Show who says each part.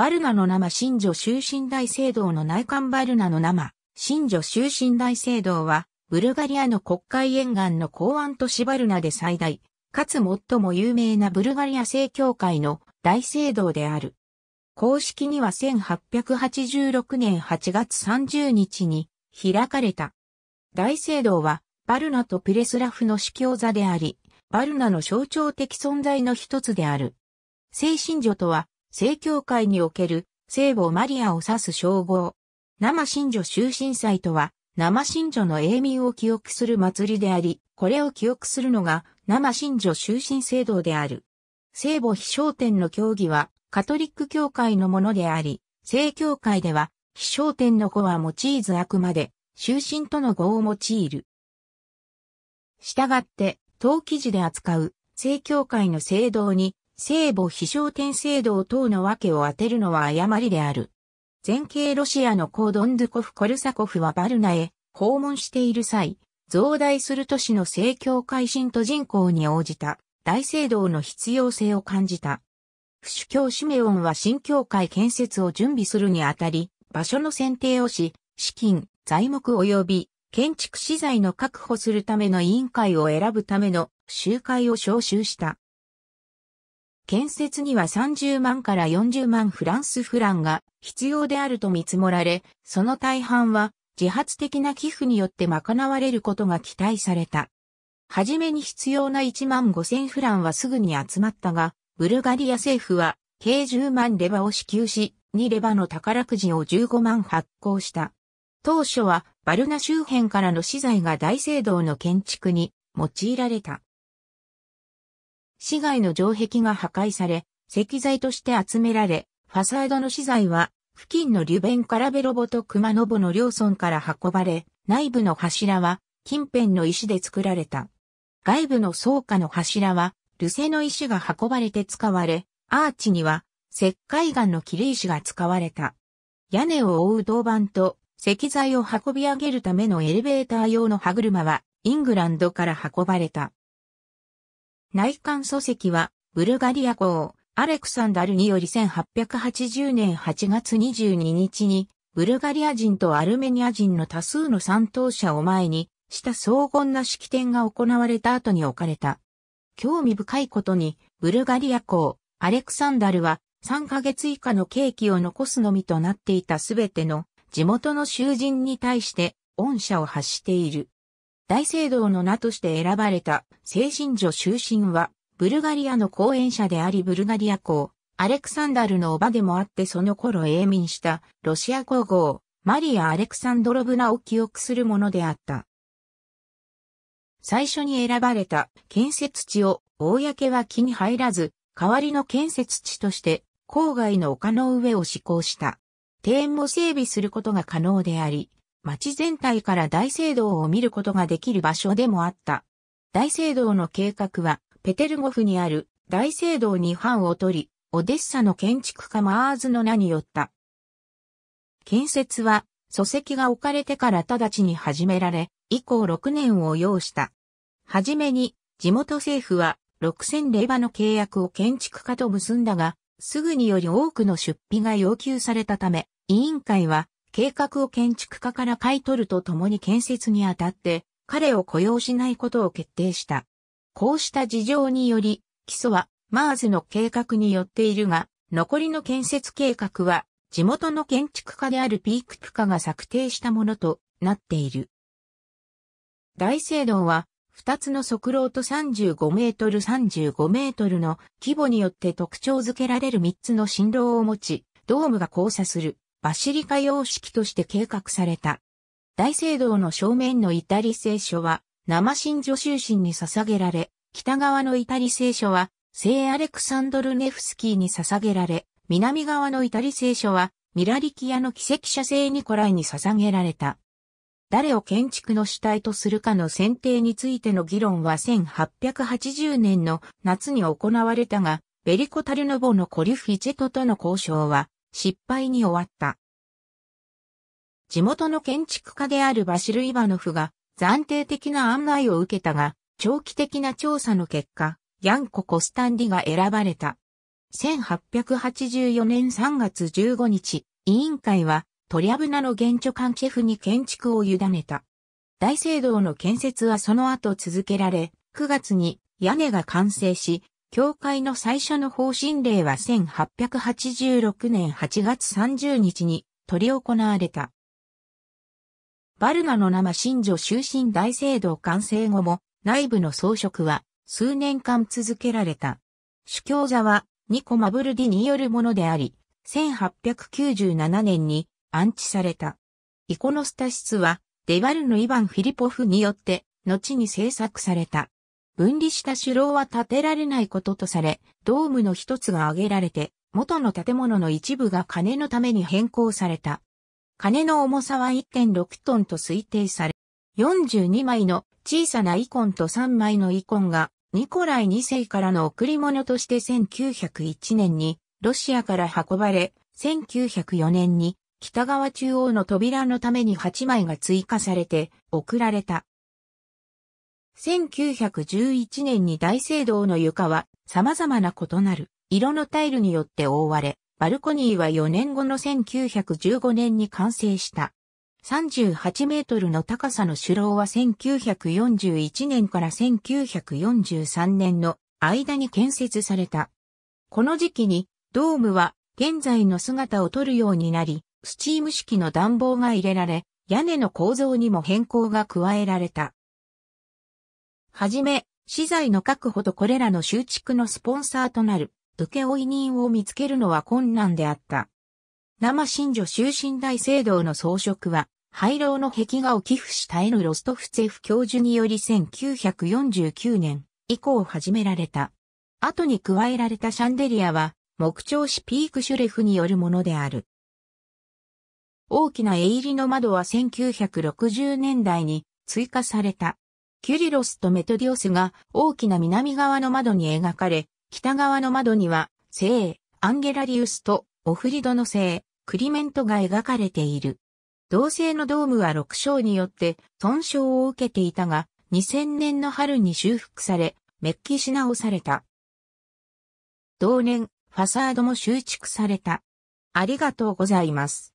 Speaker 1: バルナの生新女終身大聖堂の内観バルナの生、新女終身大聖堂は、ブルガリアの国会沿岸の港湾都市バルナで最大、かつ最も有名なブルガリア正教会の大聖堂である。公式には1886年8月30日に開かれた。大聖堂はバルナとプレスラフの司教座であり、バルナの象徴的存在の一つである。聖神女とは正教会における聖母マリアを指す称号。生信女終身祭とは、生信女の永眠を記憶する祭りであり、これを記憶するのが生信女終身聖堂である。聖母非商店の教義は、カトリック教会のものであり、正教会では、非商店の子は用いずあくまで、終身との語を用いる。したがって、当記事で扱う、正教会の聖堂に、聖母飛翔天聖堂等の訳を当てるのは誤りである。前景ロシアのコードンドゥコフ・コルサコフはバルナへ訪問している際、増大する都市の政教改新と人口に応じた大聖堂の必要性を感じた。不主教シメオンは新教会建設を準備するにあたり、場所の選定をし、資金、材木及び建築資材の確保するための委員会を選ぶための集会を招集した。建設には30万から40万フランスフランが必要であると見積もられ、その大半は自発的な寄付によって賄われることが期待された。はじめに必要な1万5千フランはすぐに集まったが、ブルガリア政府は計10万レバを支給し、2レバの宝くじを15万発行した。当初はバルナ周辺からの資材が大聖堂の建築に用いられた。市街の城壁が破壊され、石材として集められ、ファサードの資材は、付近のリュベンカラベロボと熊野ボの両村から運ばれ、内部の柱は、近辺の石で作られた。外部の倉庫の柱は、ルセの石が運ばれて使われ、アーチには、石灰岩の切り石が使われた。屋根を覆う銅板と石材を運び上げるためのエレベーター用の歯車はイングランドから運ばれた。内観礎石は、ブルガリア公、アレクサンダルにより1880年8月22日に、ブルガリア人とアルメニア人の多数の参当者を前に、した荘厳な式典が行われた後に置かれた。興味深いことに、ブルガリア公、アレクサンダルは、3ヶ月以下の刑期を残すのみとなっていたすべての地元の囚人に対して恩赦を発している。大聖堂の名として選ばれた聖神女終身は、ブルガリアの後援者でありブルガリア公、アレクサンダルの叔母でもあってその頃永民したロシア皇后、マリア・アレクサンドロブナを記憶するものであった。最初に選ばれた建設地を公は気に入らず、代わりの建設地として郊外の丘の上を施行した。庭園も整備することが可能であり、町全体から大聖堂を見ることができる場所でもあった。大聖堂の計画は、ペテルゴフにある大聖堂に藩を取り、オデッサの建築家マーズの名によった。建設は、礎石が置かれてから直ちに始められ、以降6年を要した。はじめに、地元政府は、6000レバの契約を建築家と結んだが、すぐにより多くの出費が要求されたため、委員会は計画を建築家から買い取るとともに建設にあたって、彼を雇用しないことを決定した。こうした事情により、基礎はマーズの計画によっているが、残りの建設計画は地元の建築家であるピークプカが策定したものとなっている。大聖堂は2つの側廊と35メートル35メートルの規模によって特徴づけられる3つの振動を持ち、ドームが交差するバシリカ様式として計画された。大聖堂の正面のイタリ聖書は、生神女囚神に捧げられ、北側のイタリ聖書は、聖アレクサンドル・ネフスキーに捧げられ、南側のイタリ聖書は、ミラリキアの奇跡者聖ニコライに捧げられた。誰を建築の主体とするかの選定についての議論は1880年の夏に行われたが、ベリコ・タルノボのコリュフィチェトとの交渉は失敗に終わった。地元の建築家であるバシル・イバノフが暫定的な案内を受けたが、長期的な調査の結果、ヤンコ・コスタンディが選ばれた。1884年3月15日、委員会はトリャブナの現著館シェフに建築を委ねた。大聖堂の建設はその後続けられ、9月に屋根が完成し、教会の最初の方針令は1886年8月30日に取り行われた。バルナの生信女終身大聖堂完成後も内部の装飾は数年間続けられた。主教座はニコ・マブルディによるものであり、1897年に安置された。イコノスタ室はデバルのイヴァン・フィリポフによって後に制作された。分離した主楼は建てられないこととされ、ドームの一つが挙げられて、元の建物の一部が金のために変更された。金の重さは1.6トンと推定され、42枚の小さなイコンと3枚のイコンがニコライ2世からの贈り物として1901年にロシアから運ばれ、1904年に北側中央の扉のために8枚が追加されて送られた。1911年に大聖堂の床は様々な異なる色のタイルによって覆われ、バルコニーは4年後の1915年に完成した。38メートルの高さの主楼は1941年から1943年の間に建設された。この時期にドームは現在の姿を取るようになり、スチーム式の暖房が入れられ、屋根の構造にも変更が加えられた。はじめ、資材の確保とこれらの修築のスポンサーとなる、請負人を見つけるのは困難であった。生新女終身大聖堂の装飾は、廃炉の壁画を寄付したエヌ・ロストフツェフ教授により1949年以降始められた。後に加えられたシャンデリアは、木調子ピークシュレフによるものである。大きな絵入りの窓は1960年代に追加された。キュリロスとメトディオスが大きな南側の窓に描かれ、北側の窓には聖、アンゲラリウスとオフリドの聖、クリメントが描かれている。同性のドームは6章によって損傷を受けていたが、2000年の春に修復され、メッキし直された。同年、ファサードも修築された。ありがとうございます。